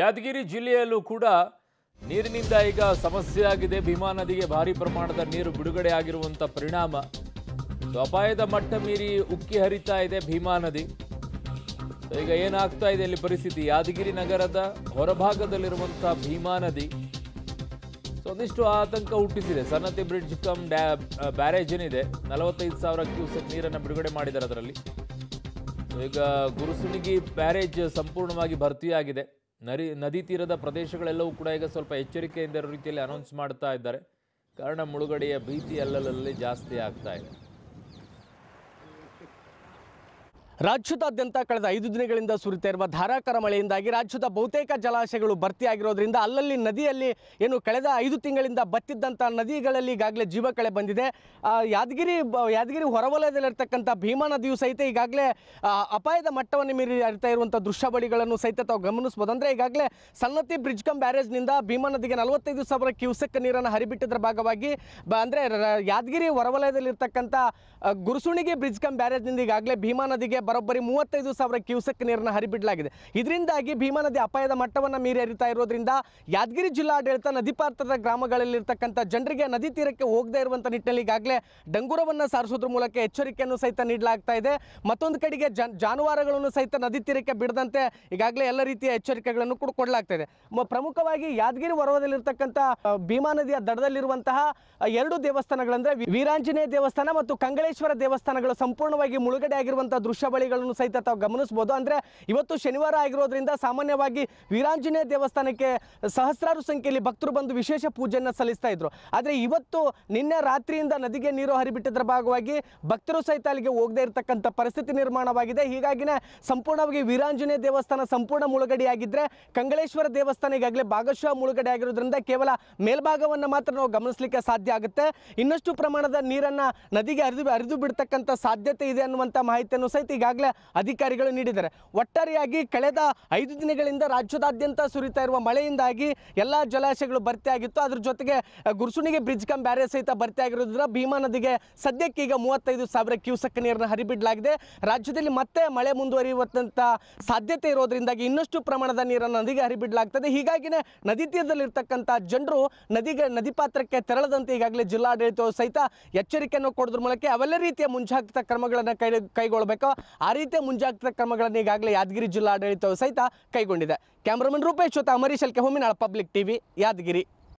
ಯಾದಗಿರಿ ಜಿಲ್ಲೆಯಲ್ಲೂ ಕೂಡ ನೀರಿನಿಂದ ಈಗ ಸಮಸ್ಯೆ ಆಗಿದೆ ಭೀಮಾ ನದಿಗೆ ಭಾರಿ ಪ್ರಮಾಣದ ನೀರು ಬಿಡುಗಡೆ ಆಗಿರುವಂಥ ಪರಿಣಾಮ ಅಪಾಯದ ಮಟ್ಟ ಮೀರಿ ಉಕ್ಕಿ ಹರಿತಾ ಇದೆ ಭೀಮಾ ನದಿ ಈಗ ಏನಾಗ್ತಾ ಇದೆ ಇಲ್ಲಿ ಪರಿಸ್ಥಿತಿ ಯಾದಗಿರಿ ನಗರದ ಹೊರಭಾಗದಲ್ಲಿರುವಂಥ ಭೀಮಾ ನದಿ ಒಂದಿಷ್ಟು ಆತಂಕ ಹುಟ್ಟಿಸಿದೆ Sannati bridge cum dam barrage ಏನಿದೆ ನಲವತ್ತೈದು ಸಾವಿರ ಕ್ಯೂಸೆಕ್ ನೀರನ್ನು ಬಿಡುಗಡೆ ಮಾಡಿದ್ದಾರೆ ಅದರಲ್ಲಿ ಈಗ ಗುರುಸುಣಿಗಿ ಬ್ಯಾರೇಜ್ ಸಂಪೂರ್ಣವಾಗಿ ಭರ್ತಿಯಾಗಿದೆ ನರಿ ನದಿ ತೀರದ ಪ್ರದೇಶಗಳೆಲ್ಲವೂ ಕೂಡ ಈಗ ಸ್ವಲ್ಪ ಎಚ್ಚರಿಕೆಯಿಂದ ರೀತಿಯಲ್ಲಿ ಅನೌನ್ಸ್ ಮಾಡ್ತಾ ಇದ್ದಾರೆ ಕಾರಣ ಮುಳುಗಡೆಯ ಭೀತಿ ಅಲ್ಲಲ್ಲಲ್ಲಿ ಜಾಸ್ತಿ ಆಗ್ತಾ ಇದೆ ರಾಜ್ಯದಾದ್ಯಂತ ಕಳೆದ ಐದು ದಿನಗಳಿಂದ ಸುರಿತಾ ಧಾರಾಕಾರ ಮಳೆಯಿಂದಾಗಿ ರಾಜ್ಯದ ಬಹುತೇಕ ಜಲಾಶಯಗಳು ಭರ್ತಿಯಾಗಿರೋದ್ರಿಂದ ಅಲ್ಲಲ್ಲಿ ನದಿಯಲ್ಲಿ ಏನು ಕಳೆದ ಐದು ತಿಂಗಳಿಂದ ಬತ್ತಿದ್ದಂಥ ನದಿಗಳಲ್ಲಿ ಈಗಾಗಲೇ ಜೀವಕಳೆ ಬಂದಿದೆ ಯಾದಗಿರಿ ಯಾದಗಿರಿ ಹೊರವಲಯದಲ್ಲಿರ್ತಕ್ಕಂಥ ಭೀಮಾ ನದಿಯು ಸಹಿತ ಈಗಾಗಲೇ ಅಪಾಯದ ಮಟ್ಟವನ್ನು ಮೀರಿ ಹರಿತಾ ಇರುವಂಥ ದೃಶ್ಯಾವಳಿಗಳನ್ನು ಸಹಿತ ತಾವು ಗಮನಿಸ್ಬೋದು ಅಂದರೆ ಈಗಾಗಲೇ ಸನ್ನತಿ ಬ್ರಿಡ್ಜ್ ಬ್ಯಾರೇಜ್ನಿಂದ ಭೀಮಾ ನದಿಗೆ ನಲವತ್ತೈದು ಸಾವಿರ ಕ್ಯೂಸೆಕ್ ನೀರನ್ನು ಹರಿಬಿಟ್ಟಿದ್ದರ ಭಾಗವಾಗಿ ಅಂದರೆ ಯಾದಗಿರಿ ಹೊರವಲಯದಲ್ಲಿರ್ತಕ್ಕಂಥ ಗುರುಸುಣಿಗೆ ಬ್ರಿಡ್ಜ್ ಬ್ಯಾರೇಜ್ನಿಂದ ಈಗಾಗಲೇ ಭೀಮಾ ನದಿಗೆ ಬರೋಬ್ಬರಿ ಮೂವತ್ತೈದು ಸಾವಿರ ಕ್ಯೂಸೆಕ್ ನೀರನ್ನು ಹರಿಬಿಡಲಾಗಿದೆ ಇದರಿಂದಾಗಿ ಭೀಮಾ ನದಿ ಅಪಾಯದ ಮಟ್ಟವನ್ನು ಮೀರಿ ಹರಿತಾ ಇರೋದ್ರಿಂದ ಯಾದಗಿರಿ ಜಿಲ್ಲಾಡಳಿತ ನದಿ ಪಾತ್ರದ ಗ್ರಾಮಗಳಲ್ಲಿರ್ತಕ್ಕಂಥ ಜನರಿಗೆ ನದಿ ತೀರಕ್ಕೆ ಹೋಗದೇ ಇರುವಂಥ ನಿಟ್ಟಿನಲ್ಲಿ ಈಗಾಗಲೇ ಡಂಗೂರವನ್ನು ಸಾರಿಸೋದ್ರ ಮೂಲಕ ಎಚ್ಚರಿಕೆಯನ್ನು ಸಹಿತ ನೀಡಲಾಗ್ತಾ ಇದೆ ಮತ್ತೊಂದು ಕಡೆಗೆ ಜಾನುವಾರುಗಳನ್ನು ಸಹಿತ ನದಿ ತೀರಕ್ಕೆ ಬಿಡದಂತೆ ಈಗಾಗಲೇ ಎಲ್ಲ ರೀತಿಯ ಎಚ್ಚರಿಕೆಗಳನ್ನು ಕೂಡ ಕೊಡಲಾಗ್ತಾ ಇದೆ ಪ್ರಮುಖವಾಗಿ ಯಾದಗಿರಿ ವರವದಲ್ಲಿರ್ತಕ್ಕಂಥ ಭೀಮಾ ನದಿಯ ದಡದಲ್ಲಿರುವಂತಹ ಎರಡು ದೇವಸ್ಥಾನಗಳಂದರೆ ವೀರಾಂಜನೇಯ ದೇವಸ್ಥಾನ ಮತ್ತು ಕಂಗಳೇಶ್ವರ ದೇವಸ್ಥಾನಗಳು ಸಂಪೂರ್ಣವಾಗಿ ಮುಳುಗಡೆ ಆಗಿರುವಂತಹ ದೃಶ್ಯ ಸಹಿತ ತಾವು ಗಮನಿಸ್ಬೋದು ಅಂದ್ರೆ ಇವತ್ತು ಶನಿವಾರ ಆಗಿರೋದ್ರಿಂದ ಸಾಮಾನ್ಯವಾಗಿ ವೀರಾಂಜನೇಯ ದೇವಸ್ಥಾನಕ್ಕೆ ಸಹಸ್ರಾರು ಸಂಖ್ಯೆಯಲ್ಲಿ ಭಕ್ತರು ಬಂದು ವಿಶೇಷ ಪೂಜೆಯನ್ನು ಸಲ್ಲಿಸ್ತಾ ಇದ್ರು ಆದರೆ ಇವತ್ತು ನಿನ್ನೆ ರಾತ್ರಿಯಿಂದ ನದಿಗೆ ನೀರು ಹರಿಬಿಟ್ಟಿದ್ರ ಭಾಗವಾಗಿ ಭಕ್ತರು ಸಹಿತ ಅಲ್ಲಿಗೆ ಹೋಗದೇ ಇರತಕ್ಕಂಥ ಪರಿಸ್ಥಿತಿ ನಿರ್ಮಾಣವಾಗಿದೆ ಹೀಗಾಗಿನೇ ಸಂಪೂರ್ಣವಾಗಿ ವೀರಾಂಜನೇಯ ದೇವಸ್ಥಾನ ಸಂಪೂರ್ಣ ಮುಳುಗಡೆಯಾಗಿದ್ದರೆ ಕಂಗಳೇಶ್ವರ ದೇವಸ್ಥಾನ ಈಗಾಗಲೇ ಭಾಗಶಃ ಮುಳುಗಡೆ ಆಗಿರೋದ್ರಿಂದ ಕೇವಲ ಮೇಲ್ಭಾಗವನ್ನು ಮಾತ್ರ ನಾವು ಗಮನಿಸಲಿಕ್ಕೆ ಸಾಧ್ಯ ಆಗುತ್ತೆ ಇನ್ನಷ್ಟು ಪ್ರಮಾಣದ ನೀರನ್ನ ನದಿಗೆ ಹರಿದು ಹರಿದು ಬಿಡ್ತಕ್ಕಂಥ ಸಾಧ್ಯತೆ ಇದೆ ಅನ್ನುವಂತ ಮಾಹಿತಿಯನ್ನು ಸಹಿತ ಈಗಾಗಲೇ ಅಧಿಕಾರಿಗಳು ನೀಡಿದ್ದಾರೆ ಒಟ್ಟಾರೆಯಾಗಿ ಕಳೆದ ಐದು ದಿನಗಳಿಂದ ರಾಜ್ಯದಾದ್ಯಂತ ಸುರಿತಾ ಇರುವ ಮಳೆಯಿಂದಾಗಿ ಎಲ್ಲ ಜಲಾಶಯಗಳು ಭರ್ತಿಯಾಗಿತ್ತು ಅದ್ರ ಜೊತೆಗೆ ಗುರುಸುಣಿಗೆ ಬ್ರಿಡ್ಜ್ ಕಂ ಬ್ಯಾರೇಜ್ ಸಹಿತ ಭರ್ತಿಯಾಗಿರೋದ್ರಿಂದ ಭೀಮಾ ನದಿಗೆ ಸದ್ಯಕ್ಕೆ ಈಗ ಮೂವತ್ತೈದು ಸಾವಿರ ಕ್ಯೂಸೆಕ್ ನೀರನ್ನು ಹರಿಬಿಡಲಾಗಿದೆ ರಾಜ್ಯದಲ್ಲಿ ಮತ್ತೆ ಮಳೆ ಮುಂದುವರಿಯುವಂಥ ಸಾಧ್ಯತೆ ಇರೋದ್ರಿಂದಾಗಿ ಇನ್ನಷ್ಟು ಪ್ರಮಾಣದ ನೀರನ್ನು ನದಿಗೆ ಹರಿಬಿಡಲಾಗ್ತದೆ ಹೀಗಾಗಿನೇ ನದಿ ತೀರದಲ್ಲಿರ್ತಕ್ಕಂಥ ಜನರು ನದಿಗೆ ನದಿ ಪಾತ್ರಕ್ಕೆ ತೆರಳದಂತೆ ಈಗಾಗಲೇ ಜಿಲ್ಲಾಡಳಿತವು ಸಹಿತ ಎಚ್ಚರಿಕೆಯನ್ನು ಕೊಡೋದ್ರ ಮೂಲಕ ಅವೆಲ್ಲ ರೀತಿಯ ಮುಂಜಾಗ್ರತಾ ಕ್ರಮಗಳನ್ನು ಕೈ ಕೈಗೊಳ್ಳಬೇಕು ಆ ರೀತಿಯ ಮುಂಜಾಗ್ರತಾ ಕ್ರಮಗಳನ್ನು ಈಗಾಗಲೇ ಯಾದಗಿರಿ ಜಿಲ್ಲಾಡಳಿತವು ಸಹಿತ ಕೈಗೊಂಡಿದೆ ಕ್ಯಾಮ್ರಾಮನ್ ರೂಪೇಶ್ ಜೊತೆ ಅಮರೀಶ್ ಅಲ್ಕೆ ಪಬ್ಲಿಕ್ ಟಿವಿ ಯಾದಗಿರಿ